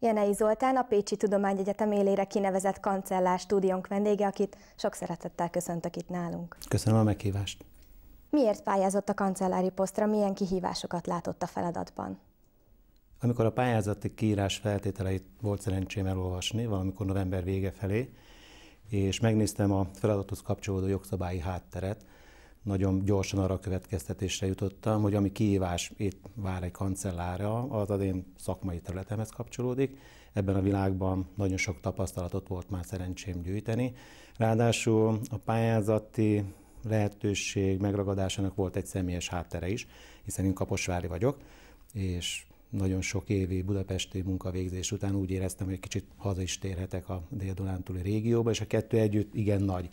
Jenei Zoltán, a Pécsi Tudományegyetem élére kinevezett kancellár stúdiónk vendége, akit sok szeretettel köszöntök itt nálunk. Köszönöm a meghívást. Miért pályázott a kancellári posztra, milyen kihívásokat látott a feladatban? Amikor a pályázati kiírás feltételeit volt szerencsém elolvasni, valamikor november vége felé, és megnéztem a feladathoz kapcsolódó jogszabályi hátteret, nagyon gyorsan arra a következtetésre jutottam, hogy ami kihívás itt vár egy kancellára, az az én szakmai területemhez kapcsolódik. Ebben a világban nagyon sok tapasztalatot volt már szerencsém gyűjteni. Ráadásul a pályázati lehetőség megragadásának volt egy személyes háttere is, hiszen én kaposvári vagyok, és nagyon sok évi budapesti munkavégzés után úgy éreztem, hogy egy kicsit haza is térhetek a dél régióba, és a kettő együtt igen nagy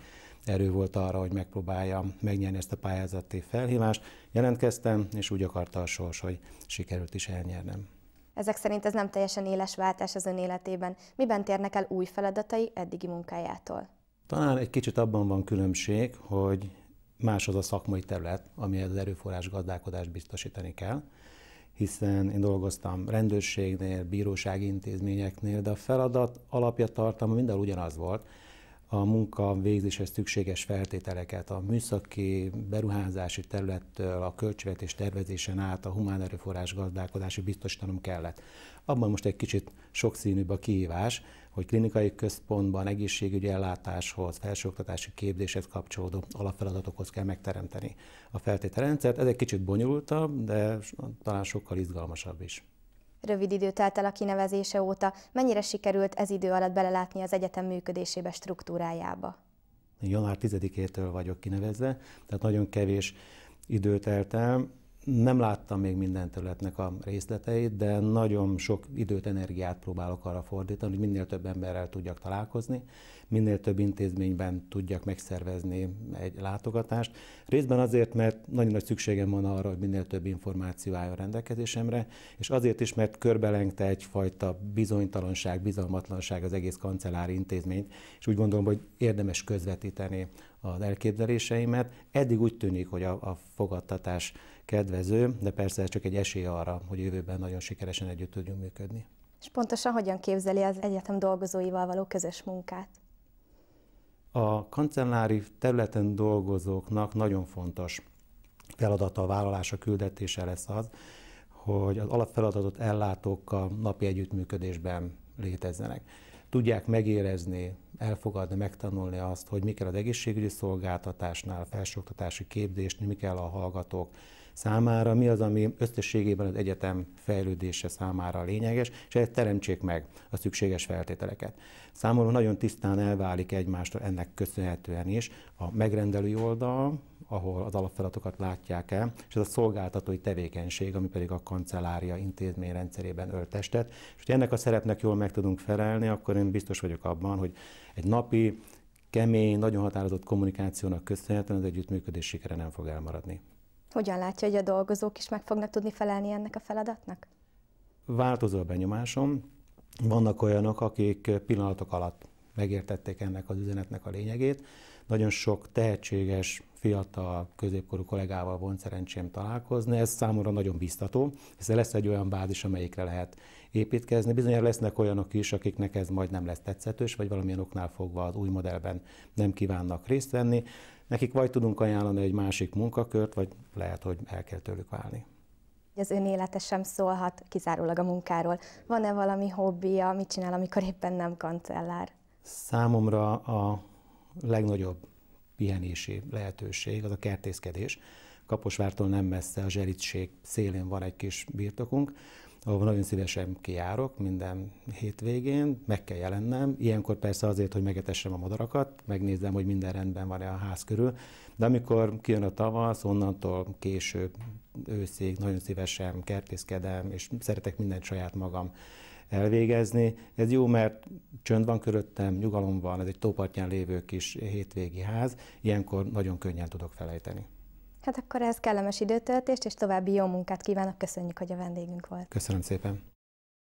erő volt arra, hogy megpróbáljam megnyerni ezt a pályázati felhívást. Jelentkeztem, és úgy akarta a sors, hogy sikerült is elnyernem. Ezek szerint ez nem teljesen éles váltás az ön életében. Miben térnek el új feladatai eddigi munkájától? Talán egy kicsit abban van különbség, hogy más az a szakmai terület, amihez az erőforrás gazdálkodást biztosítani kell, hiszen én dolgoztam rendőrségnél, bírósági intézményeknél, de a feladat alapja tartalma minden ugyanaz volt, a munka végzéshez szükséges feltételeket, a műszaki beruházási területtől, a költségvetés tervezésen át, a humán erőforrás gazdálkodási biztosítanom kellett. Abban most egy kicsit sokszínűbb a kihívás, hogy klinikai központban egészségügyi ellátáshoz, felsőoktatási képzéshez kapcsolódó alapfeladatokhoz kell megteremteni a feltételrendszert. Ez egy kicsit bonyolultabb, de talán sokkal izgalmasabb is. Rövid idő telt el a kinevezése óta, mennyire sikerült ez idő alatt belelátni az egyetem működésébe, struktúrájába? Január 10-től vagyok kinevezve, tehát nagyon kevés időt eltem nem láttam még minden területnek a részleteit, de nagyon sok időt, energiát próbálok arra fordítani, hogy minél több emberrel tudjak találkozni, minél több intézményben tudjak megszervezni egy látogatást. Részben azért, mert nagyon nagy szükségem van arra, hogy minél több információ álljon rendelkezésemre, és azért is, mert körbelengte egyfajta bizonytalanság, bizalmatlanság az egész kancellári intézményt, és úgy gondolom, hogy érdemes közvetíteni az elképzeléseimet. Eddig úgy tűnik, hogy a, a fogadtatás kedvező, de persze ez csak egy esély arra, hogy jövőben nagyon sikeresen együtt tudjunk működni. És pontosan hogyan képzeli az egyetem dolgozóival való közös munkát? A kancellári területen dolgozóknak nagyon fontos feladata, a vállalása, küldetése lesz az, hogy az alapfeladatot ellátókkal napi együttműködésben létezzenek tudják megérezni, elfogadni, megtanulni azt, hogy mi kell az egészségügyi szolgáltatásnál, felsőoktatási képzésnél, mi kell a hallgatók számára, mi az, ami összességében az egyetem fejlődése számára lényeges, és ezt teremtsék meg a szükséges feltételeket. Számomra nagyon tisztán elválik egymástól ennek köszönhetően is a megrendelői oldal, ahol az alapfeladatokat látják el, és ez a szolgáltatói tevékenység, ami pedig a kancellária intézményrendszerében öltestet. És hogy ennek a szerepnek jól meg tudunk felelni, akkor én biztos vagyok abban, hogy egy napi, kemény, nagyon határozott kommunikációnak köszönhetően az együttműködés sikere nem fog elmaradni. Hogyan látja, hogy a dolgozók is meg fognak tudni felelni ennek a feladatnak? Változó a benyomásom. Vannak olyanok, akik pillanatok alatt megértették ennek az üzenetnek a lényegét. Nagyon sok tehetséges, fiatal, középkorú kollégával volt szerencsém találkozni. Ez számomra nagyon biztató, hiszen lesz egy olyan bázis, amelyikre lehet építkezni. Bizonyára lesznek olyanok is, akiknek ez majd nem lesz tetszetős, vagy valamilyen oknál fogva az új modellben nem kívánnak részt venni. Nekik vagy tudunk ajánlani egy másik munkakört, vagy lehet, hogy el kell tőlük válni az élete sem szólhat kizárólag a munkáról. Van-e valami hobbija, mit csinál, amikor éppen nem kancellár? számomra a legnagyobb pihenési lehetőség az a kertészkedés. Kaposvártól nem messze a Zseritség szélén van egy kis birtokunk, ahol nagyon szívesen kijárok minden hétvégén, meg kell jelennem. Ilyenkor persze azért, hogy megetessem a madarakat, megnézem, hogy minden rendben van-e a ház körül, de amikor kijön a tavasz, onnantól később őszig nagyon szívesen kertészkedem, és szeretek mindent saját magam elvégezni. Ez jó, mert csönd van köröttem, nyugalom van, ez egy tópartján lévő kis hétvégi ház, ilyenkor nagyon könnyen tudok felejteni. Hát akkor ez kellemes időtöltést, és további jó munkát kívánok, köszönjük, hogy a vendégünk volt. Köszönöm szépen.